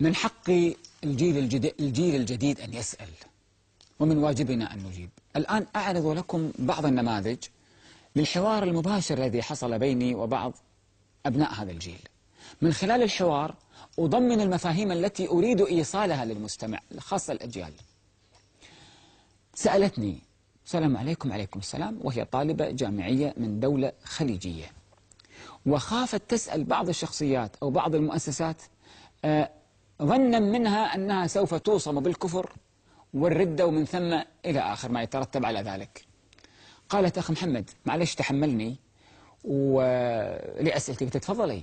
من حق الجيل الجديد, الجيل الجديد أن يسأل ومن واجبنا أن نجيب الآن أعرض لكم بعض النماذج للحوار المباشر الذي حصل بيني وبعض أبناء هذا الجيل من خلال الحوار أضمن المفاهيم التي أريد إيصالها للمستمع خاصة الأجيال سألتني السلام عليكم عليكم السلام وهي طالبة جامعية من دولة خليجية وخافت تسأل بعض الشخصيات أو بعض المؤسسات آه، ظنا منها أنها سوف توصم بالكفر والردة ومن ثم إلى آخر ما يترتب على ذلك قالت أخ محمد معلش تحملني قلت تفضلي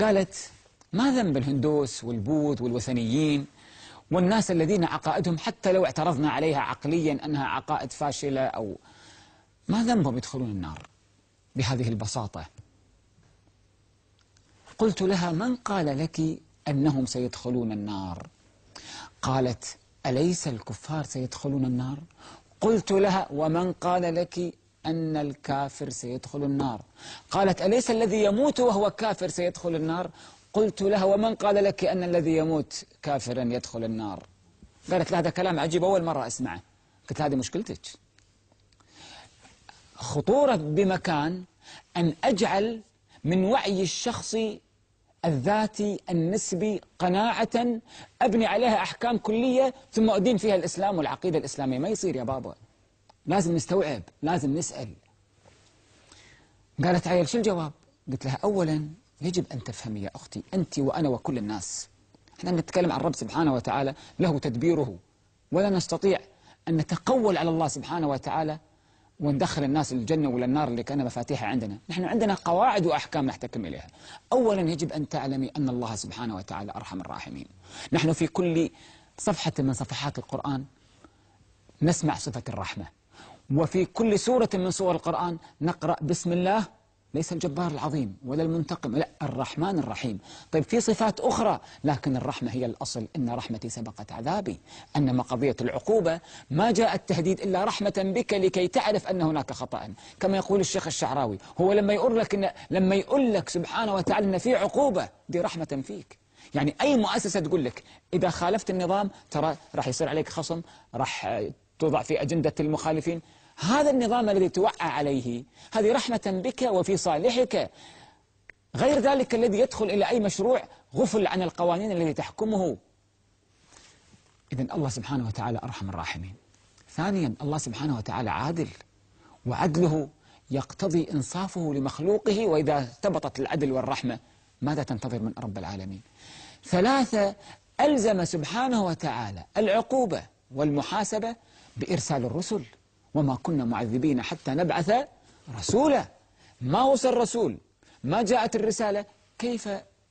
قالت ما ذنب الهندوس والبوذ والوثنيين والناس الذين عقائدهم حتى لو اعترضنا عليها عقليا أنها عقائد فاشلة أو ما ذنبهم يدخلون النار بهذه البساطة قلت لها من قال لك أنهم سيدخلون النار قالت أليس الكفار سيدخلون النار قلت لها ومن قال لك أن الكافر سيدخل النار قالت أليس الذي يموت وهو كافر سيدخل النار قلت لها ومن قال لك أن الذي يموت كافرا يدخل النار قالت لها هذا كلام عجيب أول مرة أسمعه قلت هذه مشكلتك خطورة بمكان أن أجعل من وعي الشخصي الذاتي النسبي قناعة أبني عليها أحكام كلية ثم أدين فيها الإسلام والعقيدة الإسلامية ما يصير يا بابا لازم نستوعب لازم نسأل قالت عيل شو الجواب قلت لها أولا يجب أن تفهمي يا أختي أنت وأنا وكل الناس احنا نتكلم عن الرب سبحانه وتعالى له تدبيره ولا نستطيع أن نتقول على الله سبحانه وتعالى وندخل الناس للجنة ولا النار اللي كان مفاتيحها عندنا نحن عندنا قواعد وأحكام نحتكم إليها أولا يجب أن تعلمي أن الله سبحانه وتعالى أرحم الراحمين نحن في كل صفحة من صفحات القرآن نسمع صفة الرحمة وفي كل سورة من سور القرآن نقرأ بسم الله ليس الجبار العظيم ولا المنتقم لا الرحمن الرحيم طيب في صفات أخرى لكن الرحمة هي الأصل إن رحمتي سبقت عذابي أنما قضية العقوبة ما جاء التهديد إلا رحمة بك لكي تعرف أن هناك خطأ كما يقول الشيخ الشعراوي هو لما يقول لك, إن لما يقول لك سبحانه وتعالى أن في عقوبة دي رحمة فيك يعني أي مؤسسة تقول لك إذا خالفت النظام ترى راح يصير عليك خصم راح توضع في أجندة المخالفين هذا النظام الذي توعى عليه هذه رحمة بك وفي صالحك غير ذلك الذي يدخل إلى أي مشروع غفل عن القوانين التي تحكمه إذا الله سبحانه وتعالى أرحم الراحمين ثانيا الله سبحانه وتعالى عادل وعدله يقتضي إنصافه لمخلوقه وإذا ارتبطت العدل والرحمة ماذا تنتظر من رب العالمين ثلاثة ألزم سبحانه وتعالى العقوبة والمحاسبة بإرسال الرسل وما كنا معذبين حتى نبعث رسولا ما وصل رسول ما جاءت الرسالة كيف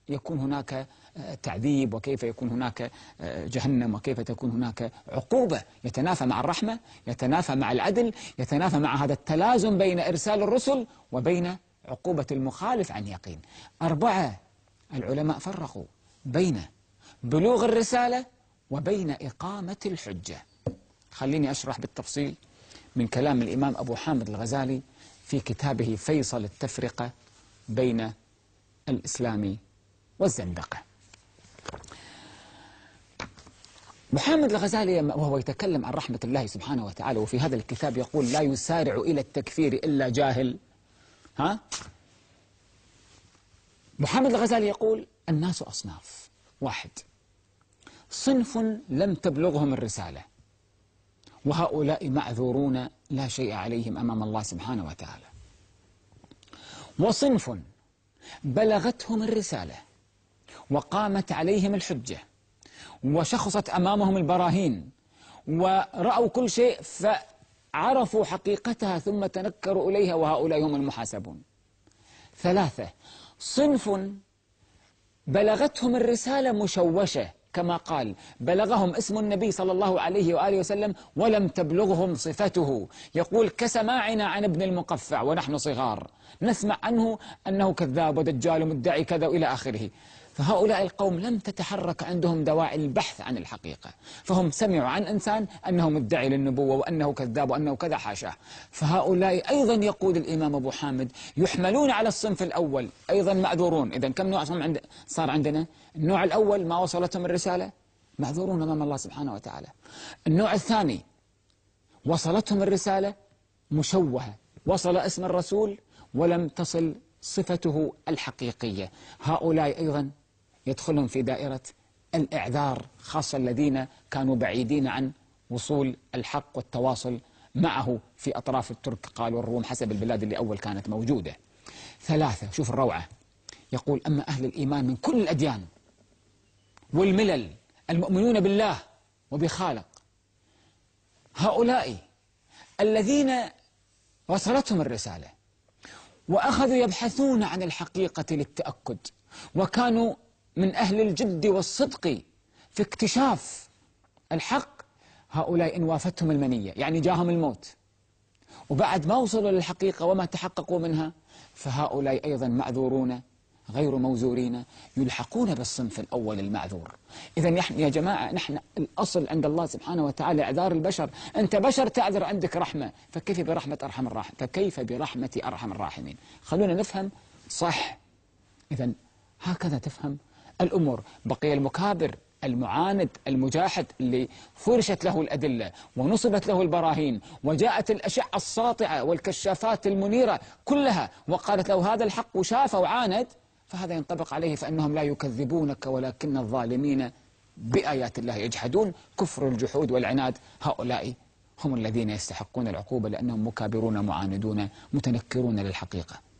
يكون هناك آه، تعذيب وكيف يكون هناك آه، جهنم وكيف تكون هناك عقوبة يتنافى مع الرحمة يتنافى مع العدل يتنافى مع هذا التلازم بين إرسال الرسل وبين عقوبة المخالف عن يقين أربعة العلماء فرقوا بين بلوغ الرسالة وبين إقامة الحجة خليني أشرح بالتفصيل من كلام الإمام أبو حامد الغزالي في كتابه فيصل التفرقة بين الإسلام والزندقة محمد الغزالي وهو يتكلم عن رحمة الله سبحانه وتعالى وفي هذا الكتاب يقول لا يسارع إلى التكفير إلا جاهل ها؟ محمد الغزالي يقول الناس أصناف واحد صنف لم تبلغهم الرسالة وهؤلاء معذورون لا شيء عليهم أمام الله سبحانه وتعالى وصنف بلغتهم الرسالة وقامت عليهم الحجة وشخصت أمامهم البراهين ورأوا كل شيء فعرفوا حقيقتها ثم تنكروا إليها وهؤلاء هم المحاسبون ثلاثة صنف بلغتهم الرسالة مشوشة كما قال بلغهم اسم النبي صلى الله عليه وآله وسلم ولم تبلغهم صفته يقول كسماعنا عن ابن المقفع ونحن صغار نسمع عنه أنه كذاب ودجال ومدعي كذا إلى آخره فهؤلاء القوم لم تتحرك عندهم دواعي البحث عن الحقيقة فهم سمعوا عن إنسان أنه مدعي للنبوة وأنه كذاب وأنه كذا حاشاه فهؤلاء أيضا يقول الإمام أبو حامد يحملون على الصنف الأول أيضا معذورون إذا كم نوع صار عندنا النوع الأول ما وصلتهم الرسالة معذورون أمام الله سبحانه وتعالى النوع الثاني وصلتهم الرسالة مشوهة وصل اسم الرسول ولم تصل صفته الحقيقية هؤلاء أيضا يدخلهم في دائرة الإعذار خاصة الذين كانوا بعيدين عن وصول الحق والتواصل معه في أطراف الترك قالوا الروم حسب البلاد اللي أول كانت موجودة ثلاثة شوف الروعة يقول أما أهل الإيمان من كل الأديان والملل المؤمنون بالله وبخالق هؤلاء الذين وصلتهم الرسالة وأخذوا يبحثون عن الحقيقة للتأكد وكانوا من أهل الجد والصدق في اكتشاف الحق هؤلاء إن وافتهم المنية يعني جاهم الموت وبعد ما وصلوا للحقيقة وما تحققوا منها فهؤلاء أيضا معذورون غير موزورين يلحقون بالصنف الأول المعذور إذا نحن يا جماعة نحن الأصل عند الله سبحانه وتعالى إعذار البشر أنت بشر تعذر عندك رحمة فكيف برحمة أرحم الراحمين فكيف برحمة أرحم الراحمين خلونا نفهم صح إذا هكذا تفهم الأمور بقي المكابر المعاند المجاحد اللي فرشت له الأدلة ونصبت له البراهين وجاءت الأشعة الساطعة والكشافات المنيرة كلها وقالت له هذا الحق وشافه وعاند فهذا ينطبق عليه فإنهم لا يكذبونك ولكن الظالمين بآيات الله يجحدون كفر الجحود والعناد هؤلاء هم الذين يستحقون العقوبة لأنهم مكابرون معاندون متنكرون للحقيقة